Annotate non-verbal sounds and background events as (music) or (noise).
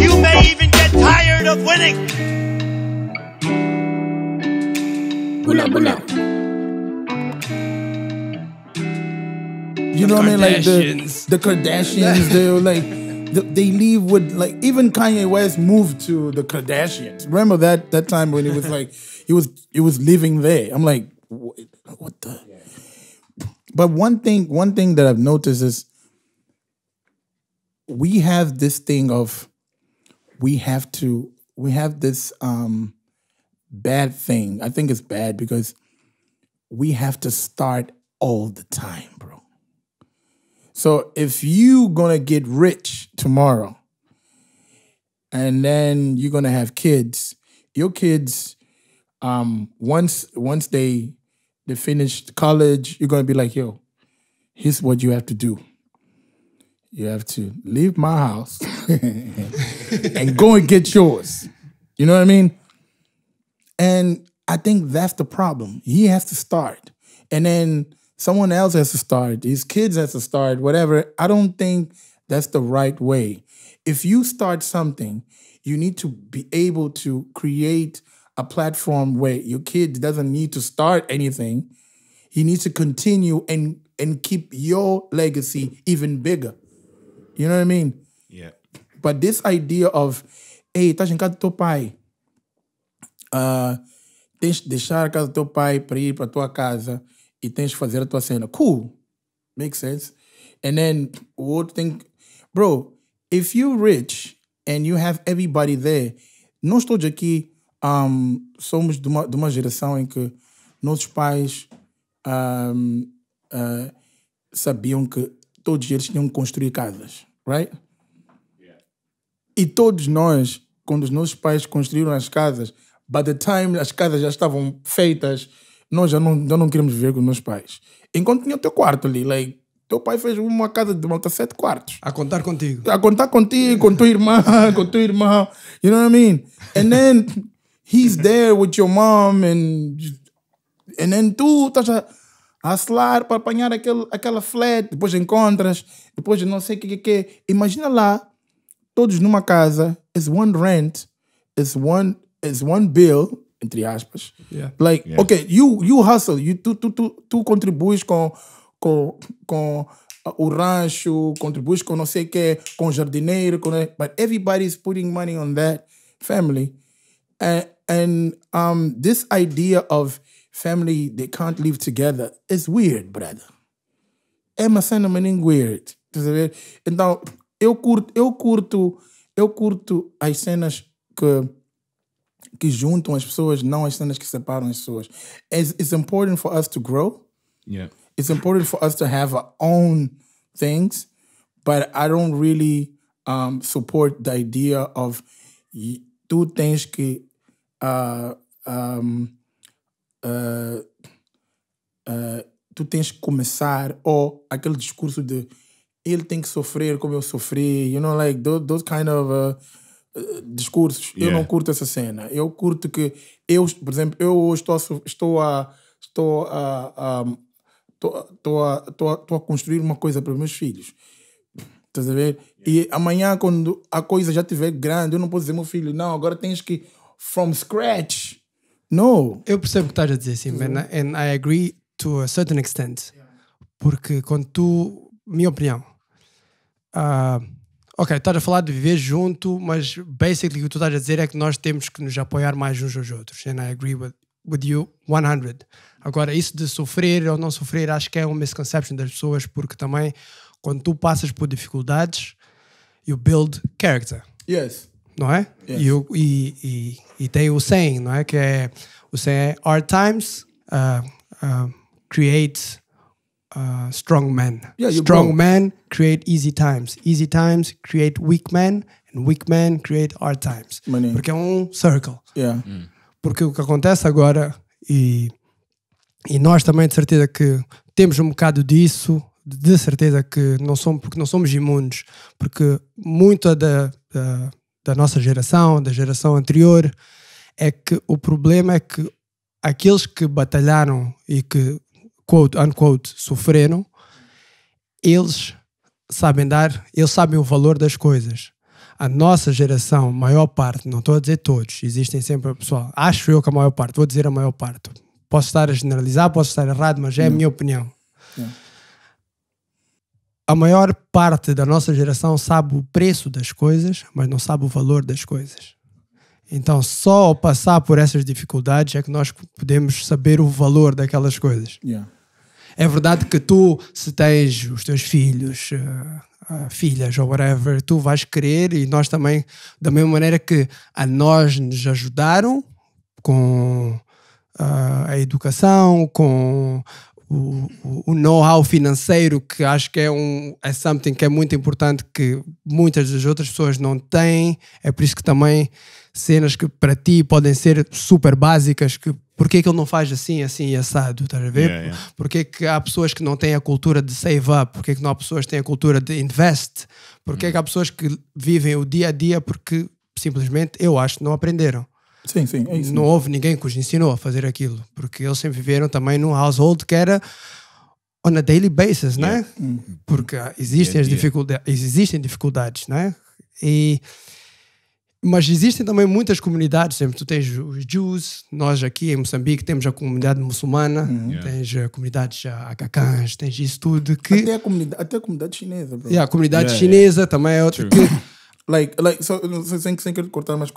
You may even get tired of winning. Bula, bula. You know what I mean? Like the, the Kardashians, they like they leave with like even Kanye West moved to the Kardashians. Remember that that time when he was like he was he was living there. I'm like what, what the But one thing one thing that I've noticed is we have this thing of we have to we have this um, bad thing. I think it's bad because we have to start all the time, bro. So if you gonna get rich tomorrow, and then you're gonna have kids, your kids, um, once once they they finished college, you're gonna be like, yo, here's what you have to do you have to leave my house (laughs) and go and get yours. You know what I mean? And I think that's the problem. He has to start. And then someone else has to start. These kids has to start, whatever. I don't think that's the right way. If you start something, you need to be able to create a platform where your kid doesn't need to start anything. He needs to continue and and keep your legacy even bigger. You know what I mean? Yeah. But this idea of, ei, estás em casa do teu pai. Uh, tens de deixar a casa do teu pai para ir para a tua casa e tens de fazer a tua cena. Cool. Makes sense. And then o outro tem. Bro, if you're rich and you have everybody there, não estou aqui. Um, somos de uma, de uma geração em que nossos pais um, uh, sabiam que todos eles tinham que construir casas right? Yeah. E todos nós, quando os nossos pais construíram as casas, by the time as casas já estavam feitas, nós já não, já não queríamos viver com os nossos pais. Enquanto tinha o teu quarto ali, like, teu pai fez uma casa de malta sete quartos. A contar contigo. A contar contigo, com tua irmã, (laughs) com teu irmão. You know what I mean? And then he's there with your mom and and then tu estás a a para apanhar aquele, aquela flat, depois encontras, depois não sei o que, que, que Imagina lá, todos numa casa, it's one rent, it's one, it's one bill, entre aspas. Yeah. Like, yeah. ok, you, you hustle, you, tu, tu, tu, tu contribuis com, com, com uh, o rancho, contribuis com não sei o que, com o jardineiro, com... But everybody's putting money on that family. And, and um, this idea of family they can't live together. It's weird, brother. É uma cena muito weird. Estás a ver? Então, eu curto, eu curto, eu curto as cenas que que juntam as pessoas, não as cenas que separam as pessoas. It's, it's important for us to grow. Yeah. It's important for us to have our own things, but I don't really um, support the idea of tu tens que uh, um, uh, uh, tu tens que começar, ou aquele discurso de ele tem que sofrer como eu sofri, you know, like those, those kind of uh, discursos. Yeah. Eu não curto essa cena. Eu curto que eu, por exemplo, eu estou a, estou a, estou a, estou a, a, a construir uma coisa para os meus filhos. Estás a ver? Yeah. E amanhã, quando a coisa já estiver grande, eu não posso dizer, meu filho, não, agora tens que, from scratch, no. Eu percebo o que estás a dizer, sim, and, uhum. and I agree to a certain extent. Porque quando tu, minha opinião, uh, ok, estás a falar de viver junto, mas basically o que tu estás a dizer é que nós temos que nos apoiar mais uns aos outros. And I agree with, with you 100. Agora, isso de sofrer ou não sofrer, acho que é um misconception das pessoas, porque também quando tu passas por dificuldades, you build character. Yes não é? Yes. E, e, e, e, tem o saying, não é? Que é o saying é hard times uh, uh, create uh, strong men. Yeah, strong men create easy times. Easy times create weak men. And weak men create hard times. Money. Porque é um circle. Yeah. Mm. Porque o que acontece agora, e, e nós também de certeza que temos um bocado disso, de certeza que não somos, porque não somos imunes, porque muita da, da da nossa geração, da geração anterior, é que o problema é que aqueles que batalharam e que, quote unquote, sofreram, eles sabem dar, eles sabem o valor das coisas. A nossa geração, maior parte, não estou a dizer todos, existem sempre pessoal, acho eu que a maior parte, vou dizer a maior parte. Posso estar a generalizar, posso estar errado, mas é a minha opinião a maior parte da nossa geração sabe o preço das coisas, mas não sabe o valor das coisas. Então, só ao passar por essas dificuldades é que nós podemos saber o valor daquelas coisas. Yeah. É verdade que tu, se tens os teus filhos, uh, uh, filhas ou whatever, tu vais querer e nós também, da mesma maneira que a nós nos ajudaram com Uh, a educação, com o, o know-how financeiro, que acho que é um é something que é muito importante que muitas das outras pessoas não têm. É por isso que também cenas que para ti podem ser super básicas, que por que ele não faz assim, assim e assado, estás a ver? Yeah, yeah. que há pessoas que não têm a cultura de save up? por que não há pessoas que têm a cultura de invest? por uhum. que há pessoas que vivem o dia a dia porque simplesmente eu acho que não aprenderam? Sim, sim, é isso. Não houve ninguém que os ensinou a fazer aquilo, porque eles sempre viveram também num household que era on a daily basis, né? yeah. né? Porque existem yeah, as dificuldades, existem dificuldades, né? E mas existem também muitas comunidades, sempre tu tens os Jews, nós aqui em Moçambique temos a comunidade muçulmana, uhum. yeah. tens a comunidade acacãs, tens isso tudo que até a comunidade, até a comunidade chinesa, bro. Yeah, a comunidade yeah, chinesa também é outra que like like so, sem, sem querer cortar, mas